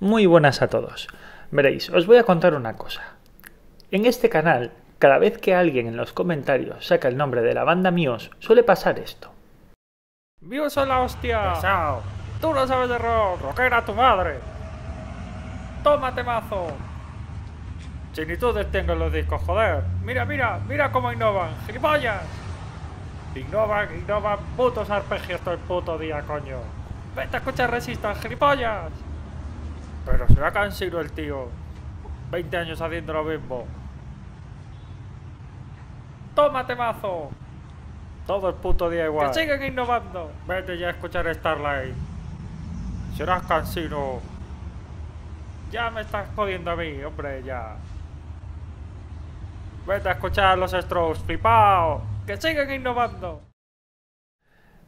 Muy buenas a todos. Veréis, os voy a contar una cosa. En este canal, cada vez que alguien en los comentarios saca el nombre de la banda Míos, suele pasar esto. ¡Mios son la hostia! Pesao. ¡Tú no sabes de rock! ¡Rockera tu madre! ¡Tómate mazo! de tengo los discos, joder. Mira, mira, mira cómo innovan, gilipollas. Innovan, innovan putos arpegios todo el puto día, coño. Vete a escuchar resistas gilipollas. Pero será cansino el tío. 20 años haciendo lo mismo. ¡Tómate, mazo! Todo el puto día igual. ¡Que siguen innovando! Vete ya a escuchar Starlight. Serás cansino. Ya me estás jodiendo a mí, hombre, ya. Vete a escuchar a los Strokes, flipao. ¡Que siguen innovando!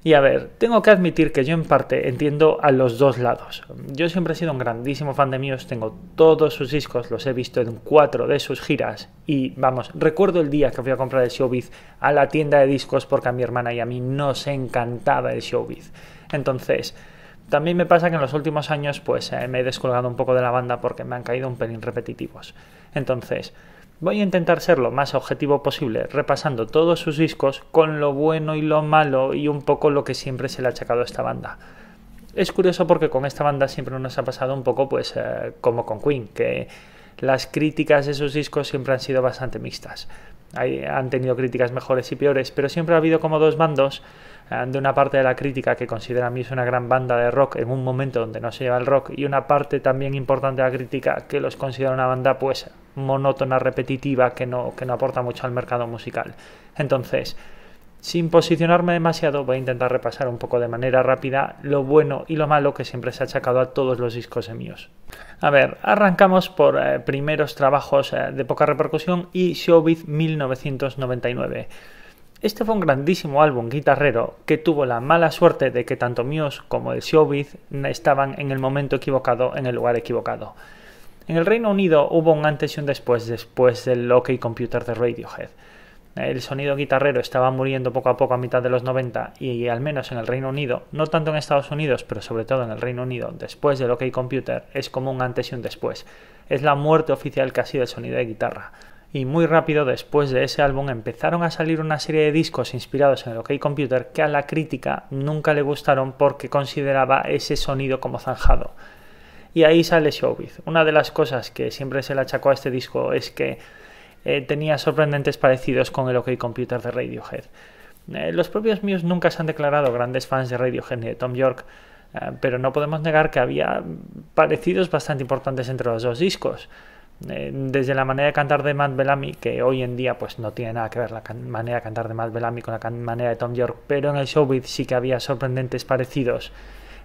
Y a ver, tengo que admitir que yo en parte entiendo a los dos lados. Yo siempre he sido un grandísimo fan de míos, tengo todos sus discos, los he visto en cuatro de sus giras y vamos, recuerdo el día que fui a comprar el Showbiz a la tienda de discos porque a mi hermana y a mí nos encantaba el Showbiz. Entonces, también me pasa que en los últimos años pues eh, me he descolgado un poco de la banda porque me han caído un pelín repetitivos. Entonces, Voy a intentar ser lo más objetivo posible, repasando todos sus discos con lo bueno y lo malo y un poco lo que siempre se le ha achacado a esta banda. Es curioso porque con esta banda siempre nos ha pasado un poco pues eh, como con Queen, que las críticas de sus discos siempre han sido bastante mixtas. han tenido críticas mejores y peores, pero siempre ha habido como dos bandos de una parte de la crítica que considera a mí es una gran banda de rock en un momento donde no se lleva el rock y una parte también importante de la crítica que los considera una banda pues monótona, repetitiva, que no, aporta mucho al mercado musical. Entonces, sin posicionarme demasiado, voy a intentar repasar un poco de manera rápida lo bueno y lo malo que siempre se ha achacado a todos los discos de míos. A ver, arrancamos por eh, primeros trabajos eh, de poca repercusión y Showbiz 1999. Este fue un grandísimo álbum guitarrero que tuvo la mala suerte de que tanto Muse como el showbiz estaban en el momento equivocado en el lugar equivocado. En el Reino Unido hubo un antes y un después después del OK Computer de Radiohead. El sonido guitarrero estaba muriendo poco a poco a mitad de los 90 y al menos en el Reino Unido, no tanto en Estados Unidos, pero sobre todo en el Reino Unido, después del OK Computer, es como un antes y un después. Es la muerte oficial que ha sido el sonido de guitarra y muy rápido después de ese álbum empezaron a salir una serie de discos inspirados en el OK Computer que a la crítica nunca le gustaron porque consideraba ese sonido como zanjado. Y ahí sale Showbiz. Una de las cosas que siempre se le achacó a este disco es que eh, tenía sorprendentes parecidos con el OK Computer de Radiohead. Eh, los propios míos nunca se han declarado grandes fans de Radiohead ni de Tom York, eh, pero no podemos negar que había mm, parecidos bastante importantes entre los dos discos. Eh, desde la manera de cantar de Matt Bellamy, que hoy en día pues no tiene nada que ver la manera de cantar de Matt Bellamy con la manera de Tom York, pero en el showbiz sí que había sorprendentes parecidos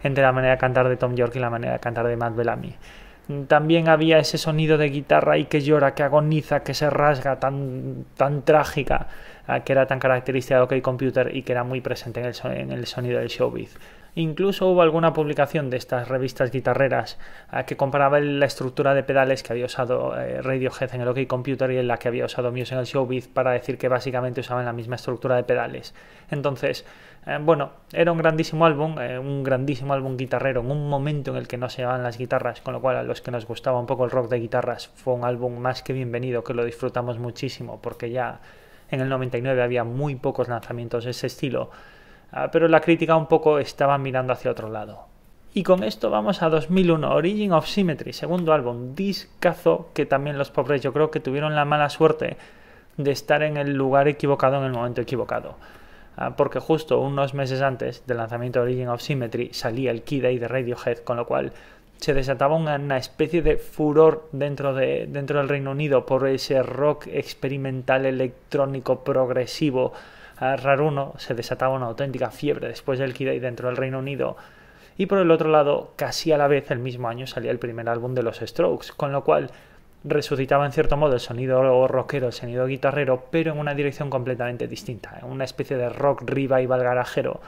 entre la manera de cantar de Tom York y la manera de cantar de Matt Bellamy. También había ese sonido de guitarra y que llora, que agoniza, que se rasga, tan, tan trágica, ah, que era tan característica de OK Computer y que era muy presente en el sonido del showbiz. Incluso hubo alguna publicación de estas revistas guitarreras eh, que comparaba la estructura de pedales que había usado eh, Radiohead en el OK Computer y en la que había usado Muse en el Showbiz para decir que básicamente usaban la misma estructura de pedales. Entonces, eh, bueno, era un grandísimo álbum, un grandísimo álbum guitarrero en un momento en el que no se llevaban las guitarras, con lo cual a los que nos gustaba un poco el rock de guitarras fue un álbum más que bienvenido, que lo disfrutamos muchísimo porque ya en el 99 había muy pocos lanzamientos de ese estilo Ah, pero la crítica un poco estaba mirando hacia otro lado. Y con esto vamos a 2001, Origin of Symmetry, segundo álbum, discazo que también los pobres yo creo que tuvieron la mala suerte de estar en el lugar equivocado en el momento equivocado. Ah, porque justo unos meses antes del lanzamiento de Origin of Symmetry salía el Kid Day de Radiohead, con lo cual se desataba una especie de furor dentro, de, dentro del Reino Unido por ese rock experimental electrónico progresivo a uno se desataba una auténtica fiebre después del Kidai dentro del Reino Unido. Y por el otro lado, casi a la vez el mismo año salía el primer álbum de los Strokes, con lo cual resucitaba en cierto modo el sonido rockero, el sonido guitarrero, pero en una dirección completamente distinta, una especie de rock y valgarajero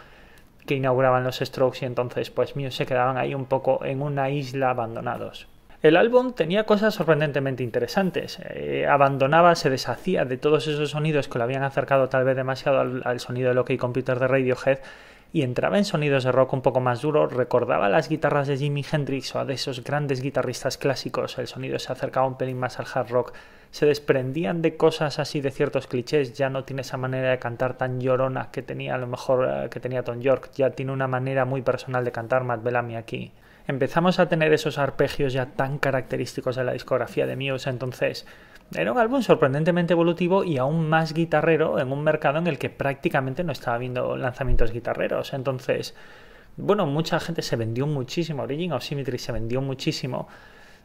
que inauguraban los Strokes y entonces pues míos se quedaban ahí un poco en una isla abandonados. El álbum tenía cosas sorprendentemente interesantes. Eh, abandonaba, se deshacía de todos esos sonidos que lo habían acercado tal vez demasiado al, sonido del OK Computer de Radiohead y entraba en sonidos de rock un poco más duro, recordaba las guitarras de Jimi Hendrix o de esos grandes guitarristas clásicos, el sonido se acercaba un pelín más al hard rock, se desprendían de cosas así de ciertos clichés, ya no tiene esa manera de cantar tan llorona que tenía a lo mejor eh, que tenía Tom York, ya tiene una manera muy personal de cantar Matt Bellamy aquí empezamos a tener esos arpegios ya tan característicos de la discografía de Muse, entonces era un álbum sorprendentemente evolutivo y aún más guitarrero en un mercado en el que prácticamente no estaba habiendo lanzamientos guitarreros. Entonces, bueno, mucha gente se vendió muchísimo, Origin of Symmetry se vendió muchísimo.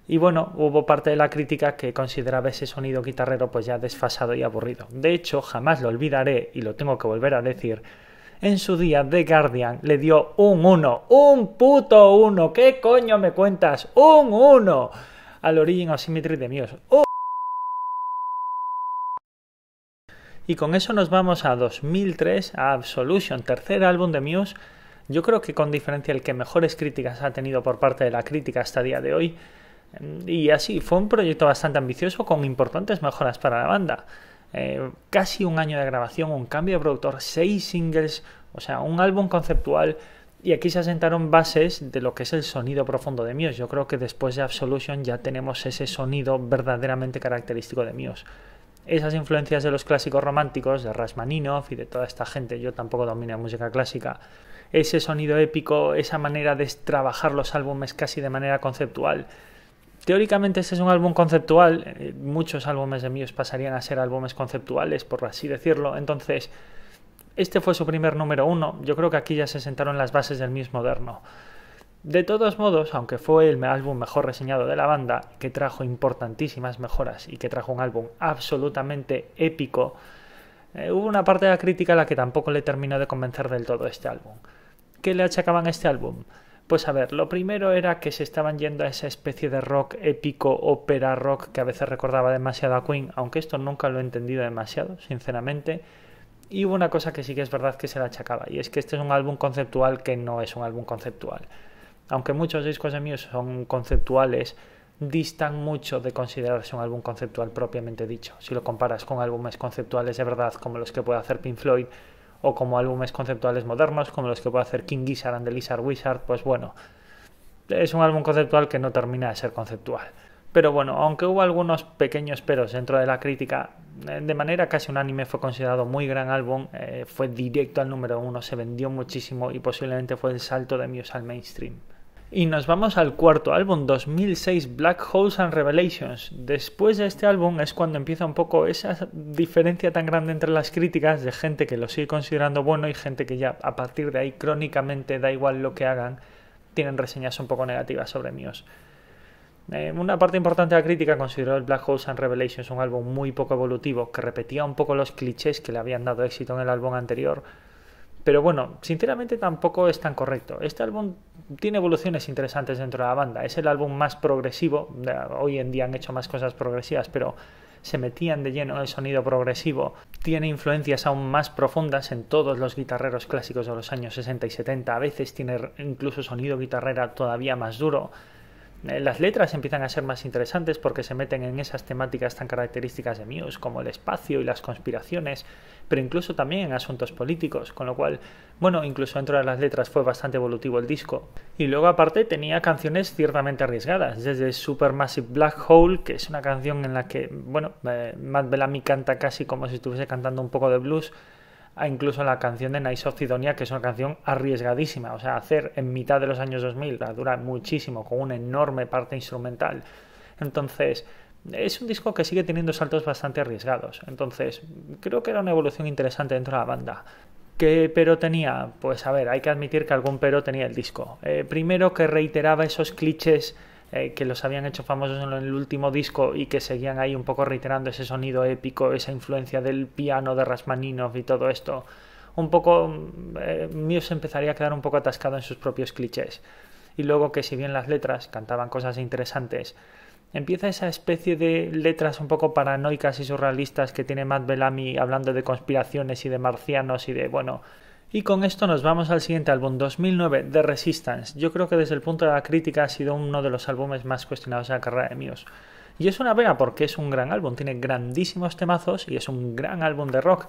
Y bueno, hubo parte de la crítica que consideraba ese sonido guitarrero pues ya desfasado y aburrido. De hecho, jamás lo olvidaré y lo tengo que volver a decir en su día The Guardian le dio un 1, un puto 1, ¿qué coño me cuentas? Un 1 al Origin of Symmetry de Muse. Oh. Y con eso nos vamos a 2003, a Absolution, tercer álbum de Muse. Yo creo que con diferencia el que mejores críticas ha tenido por parte de la crítica hasta día de hoy. Y así, fue un proyecto bastante ambicioso con importantes mejoras para la banda. Eh, casi un año de grabación, un cambio de productor, seis singles, o sea, un álbum conceptual. Y aquí se asentaron bases de lo que es el sonido profundo de Muse. Yo creo que después de Absolution ya tenemos ese sonido verdaderamente característico de Muse. Esas influencias de los clásicos románticos, de Rasmaninov y de toda esta gente, yo tampoco domino música clásica. Ese sonido épico, esa manera de trabajar los álbumes casi de manera conceptual Teóricamente este es un álbum conceptual, eh, muchos álbumes de míos pasarían a ser álbumes conceptuales, por así decirlo, entonces este fue su primer número uno, yo creo que aquí ya se sentaron las bases del Muse moderno. De todos modos, aunque fue el álbum mejor reseñado de la banda, que trajo importantísimas mejoras y que trajo un álbum absolutamente épico, eh, hubo una parte de la crítica a la que tampoco le terminó de convencer del todo este álbum. ¿Qué le achacaban a este álbum? Pues a ver, lo primero era que se estaban yendo a esa especie de rock épico, ópera rock que a veces recordaba demasiado a Queen, aunque esto nunca lo he entendido demasiado, sinceramente. Y hubo una cosa que sí que es verdad que se la achacaba, y es que este es un álbum conceptual que no es un álbum conceptual. Aunque muchos discos de míos son conceptuales, distan mucho de considerarse un álbum conceptual propiamente dicho. Si lo comparas con álbumes conceptuales de verdad, como los que puede hacer Pink Floyd, o como álbumes conceptuales modernos, como los que puede hacer King Gizzard and the Lizard Wizard, pues bueno, es un álbum conceptual que no termina de ser conceptual. Pero bueno, aunque hubo algunos pequeños peros dentro de la crítica, eh, de manera casi unánime fue considerado muy gran álbum, eh, fue directo al número uno, se vendió muchísimo y posiblemente fue el salto de Muse al mainstream. Y nos vamos al cuarto álbum, 2006, Black Holes and Revelations. Después de este álbum es cuando empieza un poco esa diferencia tan grande entre las críticas de gente que lo sigue considerando bueno y gente que ya a partir de ahí crónicamente da igual lo que hagan, tienen reseñas un poco negativas sobre míos. Eh, una parte importante de la crítica consideró el Black Holes and Revelations un álbum muy poco evolutivo, que repetía un poco los clichés que le habían dado éxito en el álbum anterior. Pero bueno, sinceramente tampoco es tan correcto. Este álbum tiene evoluciones interesantes dentro de la banda. Es el álbum más progresivo. Hoy en día han hecho más cosas progresivas, pero se metían de lleno en el sonido progresivo. Tiene influencias aún más profundas en todos los guitarreros clásicos de los años 60 y 70. A veces tiene incluso sonido guitarrera todavía más duro. Eh, las letras empiezan a ser más interesantes porque se meten en esas temáticas tan características de Muse, como el espacio y las conspiraciones, pero incluso también en asuntos políticos, con lo cual, bueno, incluso dentro de las letras fue bastante evolutivo el disco. Y luego aparte tenía canciones ciertamente arriesgadas, desde Supermassive Black Hole, que es una canción en la que, bueno, eh, Matt Bellamy canta casi como si estuviese cantando un poco de blues, incluso la canción de Nice of que es una canción arriesgadísima. O sea, hacer en mitad de los años 2000 la dura muchísimo, con una enorme parte instrumental. Entonces, es un disco que sigue teniendo saltos bastante arriesgados. Entonces, creo que era una evolución interesante dentro de la banda. ¿Qué pero tenía? Pues a ver, hay que admitir que algún pero tenía el disco. Eh, primero que reiteraba esos clichés eh, que los habían hecho famosos en el último disco y que seguían ahí un poco reiterando ese sonido épico, esa influencia del piano de Rasmaninov y todo esto. Un poco, eh, se empezaría a quedar un poco atascado en sus propios clichés. Y luego que si bien las letras cantaban cosas interesantes, empieza esa especie de letras un poco paranoicas y surrealistas que tiene Matt Bellamy hablando de conspiraciones y de marcianos y de, bueno, y con esto nos vamos al siguiente álbum 2009 de Resistance. Yo creo que desde el punto de la crítica ha sido uno de los álbumes más cuestionados en la carrera de míos. Y es una pena porque es un gran álbum, tiene grandísimos temazos y es un gran álbum de rock.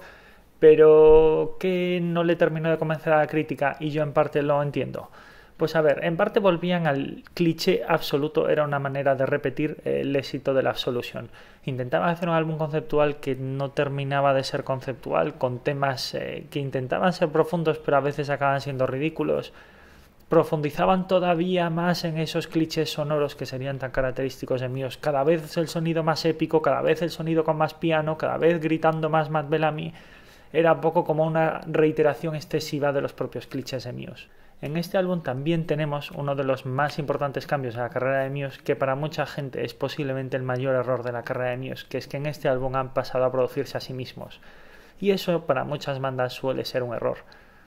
Pero que no le terminó de convencer a la crítica y yo en parte lo entiendo. Pues a ver, en parte volvían al cliché absoluto, era una manera de repetir eh, el éxito de la absolución. Intentaban hacer un álbum conceptual que no terminaba de ser conceptual, con temas eh, que intentaban ser profundos pero a veces acaban siendo ridículos. Profundizaban todavía más en esos clichés sonoros que serían tan característicos de míos. Cada vez el sonido más épico, cada vez el sonido con más piano, cada vez gritando más Matt Bellamy. Era un poco como una reiteración excesiva de los propios clichés de míos. En este álbum también tenemos uno de los más importantes cambios en la carrera de Muse, que para mucha gente es posiblemente el mayor error de la carrera de Muse, que es que en este álbum han pasado a producirse a sí mismos. Y eso para muchas bandas suele ser un error.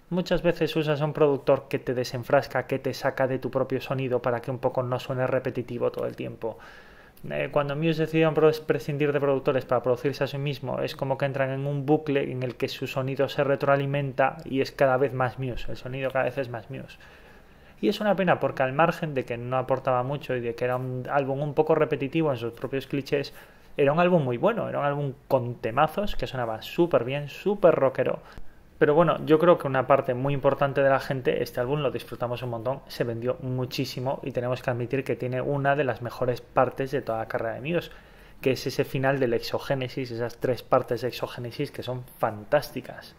Muchas veces usas a un productor que te desenfrasca, que te saca de tu propio sonido para que un poco no suene repetitivo todo el tiempo. Eh, cuando Muse decidió prescindir de productores para producirse a sí mismo, es como que entran en un bucle en el que su sonido se retroalimenta y es cada vez más Muse, el sonido cada vez es más Muse. Y es una pena porque al margen de que no aportaba mucho y de que era un álbum un poco repetitivo en sus propios clichés, era un álbum muy bueno, era un álbum con temazos que sonaba súper bien, súper rockero. Pero bueno, yo creo que una parte muy importante de la gente, este álbum lo disfrutamos un montón, se vendió muchísimo y tenemos que admitir que tiene una de las mejores partes de toda la carrera de Muse, que es ese final del exogénesis, esas tres partes de exogénesis que son fantásticas.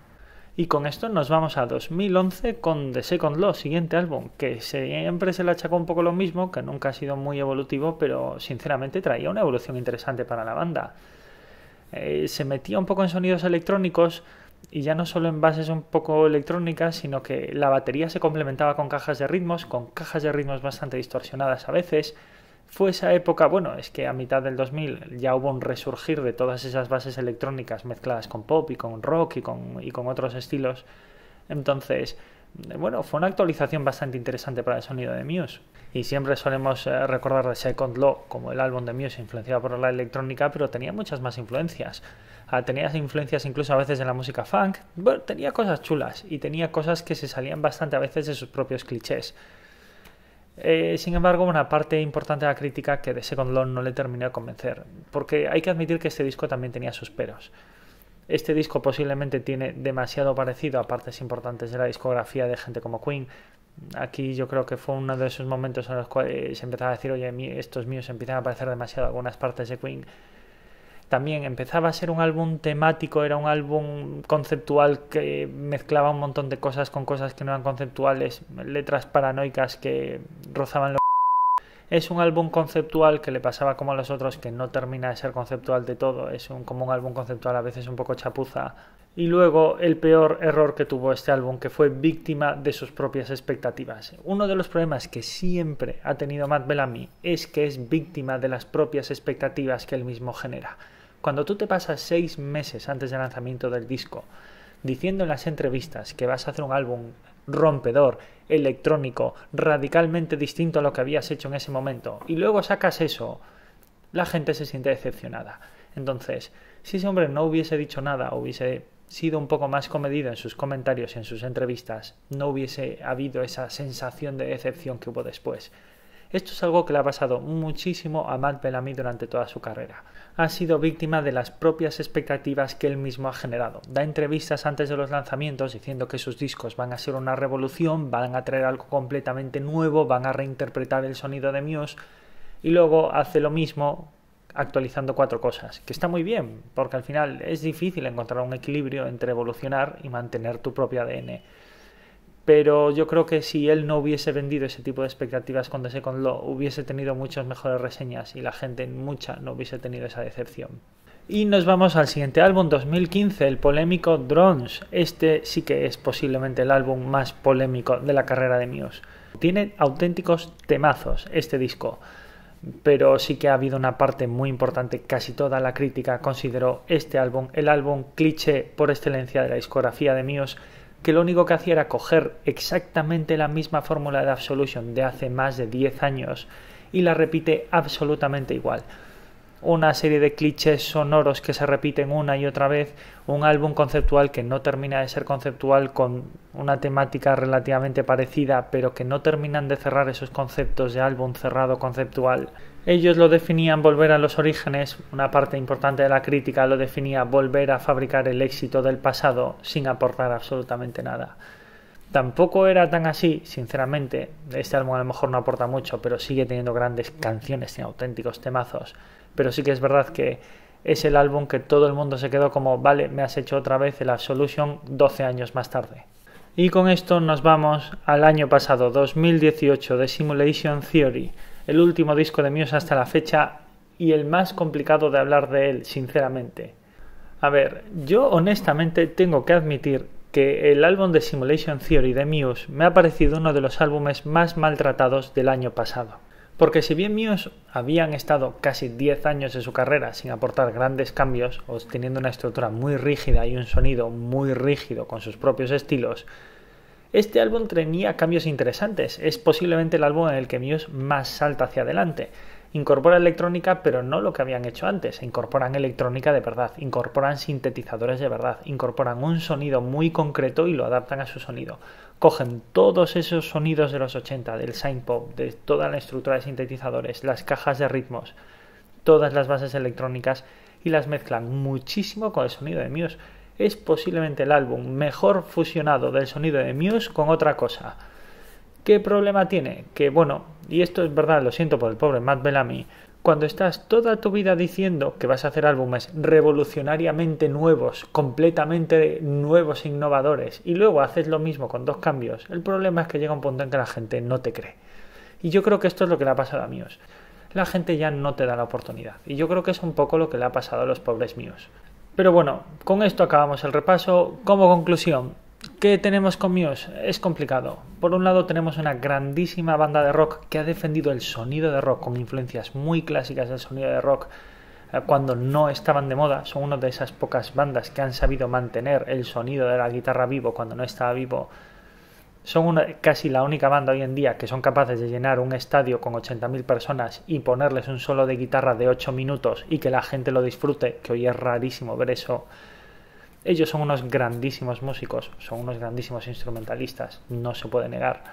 Y con esto nos vamos a 2011 con The Second Law, siguiente álbum, que siempre se le achacó un poco lo mismo, que nunca ha sido muy evolutivo, pero sinceramente traía una evolución interesante para la banda. Eh, se metía un poco en sonidos electrónicos, y ya no solo en bases un poco electrónicas, sino que la batería se complementaba con cajas de ritmos, con cajas de ritmos bastante distorsionadas a veces. Fue esa época, bueno, es que a mitad del 2000 ya hubo un resurgir de todas esas bases electrónicas mezcladas con pop y con rock y con, y con otros estilos. Entonces, bueno, fue una actualización bastante interesante para el sonido de Muse. Y siempre solemos eh, recordar de Second Law como el álbum de Muse influenciado por la electrónica, pero tenía muchas más influencias tenía influencias incluso a veces en la música funk, bueno, tenía cosas chulas y tenía cosas que se salían bastante a veces de sus propios clichés. Eh, sin embargo, una parte importante de la crítica que de Second Lawn no le terminó de convencer, porque hay que admitir que este disco también tenía sus peros. Este disco posiblemente tiene demasiado parecido a partes importantes de la discografía de gente como Queen. Aquí yo creo que fue uno de esos momentos en los cuales se empezaba a decir, oye, estos míos empiezan a aparecer demasiado algunas partes de Queen también empezaba a ser un álbum temático, era un álbum conceptual que mezclaba un montón de cosas con cosas que no eran conceptuales, letras paranoicas que rozaban lo... Es un álbum conceptual que le pasaba como a los otros, que no termina de ser conceptual de todo, es un, como un álbum conceptual a veces un poco chapuza. Y luego el peor error que tuvo este álbum, que fue víctima de sus propias expectativas. Uno de los problemas que siempre ha tenido Matt Bellamy es que es víctima de las propias expectativas que él mismo genera. Cuando tú te pasas seis meses antes del lanzamiento del disco diciendo en las entrevistas que vas a hacer un álbum rompedor, electrónico, radicalmente distinto a lo que habías hecho en ese momento, y luego sacas eso, la gente se siente decepcionada. Entonces, si ese hombre no hubiese dicho nada, hubiese sido un poco más comedido en sus comentarios y en sus entrevistas, no hubiese habido esa sensación de decepción que hubo después. Esto es algo que le ha pasado muchísimo a Matt Bellamy durante toda su carrera. Ha sido víctima de las propias expectativas que él mismo ha generado. Da entrevistas antes de los lanzamientos diciendo que sus discos van a ser una revolución, van a traer algo completamente nuevo, van a reinterpretar el sonido de Muse y luego hace lo mismo actualizando cuatro cosas, que está muy bien, porque al final es difícil encontrar un equilibrio entre evolucionar y mantener tu propio ADN pero yo creo que si él no hubiese vendido ese tipo de expectativas cuando se Lo hubiese tenido muchas mejores reseñas y la gente mucha no hubiese tenido esa decepción. Y nos vamos al siguiente álbum 2015, el polémico Drones. Este sí que es posiblemente el álbum más polémico de la carrera de Mios Tiene auténticos temazos este disco, pero sí que ha habido una parte muy importante, casi toda la crítica consideró este álbum el álbum cliché por excelencia de la discografía de Mios que lo único que hacía era coger exactamente la misma fórmula de Absolution de hace más de 10 años y la repite absolutamente igual. Una serie de clichés sonoros que se repiten una y otra vez, un álbum conceptual que no termina de ser conceptual con una temática relativamente parecida, pero que no terminan de cerrar esos conceptos de álbum cerrado conceptual. Ellos lo definían volver a los orígenes, una parte importante de la crítica lo definía volver a fabricar el éxito del pasado sin aportar absolutamente nada. Tampoco era tan así, sinceramente. Este álbum a lo mejor no aporta mucho, pero sigue teniendo grandes canciones, y auténticos temazos. Pero sí que es verdad que es el álbum que todo el mundo se quedó como, vale, me has hecho otra vez el Absolution 12 años más tarde. Y con esto nos vamos al año pasado, 2018, de Simulation Theory, el último disco de Muse hasta la fecha y el más complicado de hablar de él, sinceramente. A ver, yo honestamente tengo que admitir que el álbum de Simulation Theory de Muse me ha parecido uno de los álbumes más maltratados del año pasado. Porque si bien Muse habían estado casi 10 años de su carrera sin aportar grandes cambios, obteniendo una estructura muy rígida y un sonido muy rígido con sus propios estilos, este álbum tenía cambios interesantes, es posiblemente el álbum en el que Muse más salta hacia adelante. Incorpora electrónica, pero no lo que habían hecho antes. Incorporan electrónica de verdad, incorporan sintetizadores de verdad, incorporan un sonido muy concreto y lo adaptan a su sonido. Cogen todos esos sonidos de los 80, del synth pop, de toda la estructura de sintetizadores, las cajas de ritmos, todas las bases electrónicas y las mezclan muchísimo con el sonido de Muse es posiblemente el álbum mejor fusionado del sonido de Muse con otra cosa. ¿Qué problema tiene? Que bueno, y esto es verdad, lo siento por el pobre Matt Bellamy, cuando estás toda tu vida diciendo que vas a hacer álbumes revolucionariamente nuevos, completamente nuevos, e innovadores, y luego haces lo mismo con dos cambios, el problema es que llega un punto en que la gente no te cree. Y yo creo que esto es lo que le ha pasado a Muse. La gente ya no te da la oportunidad. Y yo creo que es un poco lo que le ha pasado a los pobres Muse. Pero bueno, con esto acabamos el repaso. Como conclusión, ¿qué tenemos con Muse? Es complicado. Por un lado tenemos una grandísima banda de rock que ha defendido el sonido de rock con influencias muy clásicas del sonido de rock eh, cuando no estaban de moda. Son una de esas pocas bandas que han sabido mantener el sonido de la guitarra vivo cuando no estaba vivo son casi la única banda hoy en día que son capaces de llenar un estadio con 80.000 personas y ponerles un solo de guitarra de 8 minutos y que la gente lo disfrute, que hoy es rarísimo ver eso. Ellos son unos grandísimos músicos, son unos grandísimos instrumentalistas, no se puede negar.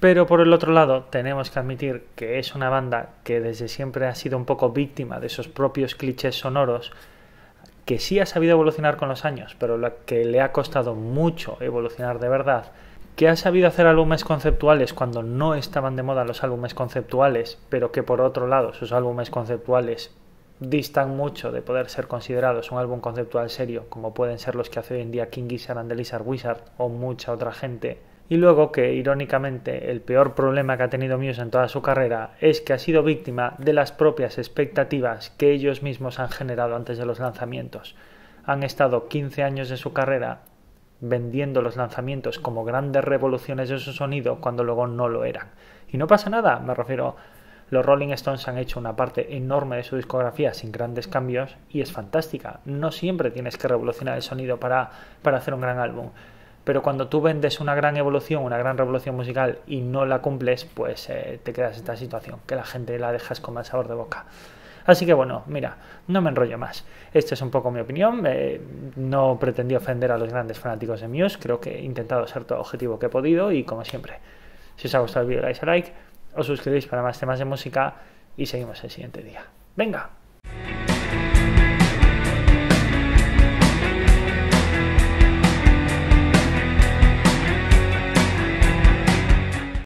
Pero por el otro lado, tenemos que admitir que es una banda que desde siempre ha sido un poco víctima de sus propios clichés sonoros, que sí ha sabido evolucionar con los años, pero que le ha costado mucho evolucionar de verdad que ha sabido hacer álbumes conceptuales cuando no estaban de moda los álbumes conceptuales, pero que por otro lado sus álbumes conceptuales distan mucho de poder ser considerados un álbum conceptual serio, como pueden ser los que hace hoy en día King Gizzard and Wizard o mucha otra gente. Y luego que, irónicamente, el peor problema que ha tenido Muse en toda su carrera es que ha sido víctima de las propias expectativas que ellos mismos han generado antes de los lanzamientos. Han estado 15 años de su carrera vendiendo los lanzamientos como grandes revoluciones de su sonido cuando luego no lo eran. Y no pasa nada, me refiero, los Rolling Stones han hecho una parte enorme de su discografía sin grandes cambios y es fantástica. No siempre tienes que revolucionar el sonido para, para hacer un gran álbum. Pero cuando tú vendes una gran evolución, una gran revolución musical y no la cumples, pues eh, te quedas en esta situación, que la gente la dejas con mal sabor de boca. Así que bueno, mira, no me enrollo más. Esta es un poco mi opinión. Eh, no pretendí ofender a los grandes fanáticos de Muse. Creo que he intentado ser todo objetivo que he podido. Y como siempre, si os ha gustado el vídeo, dais a like, os suscribís para más temas de música y seguimos el siguiente día. ¡Venga!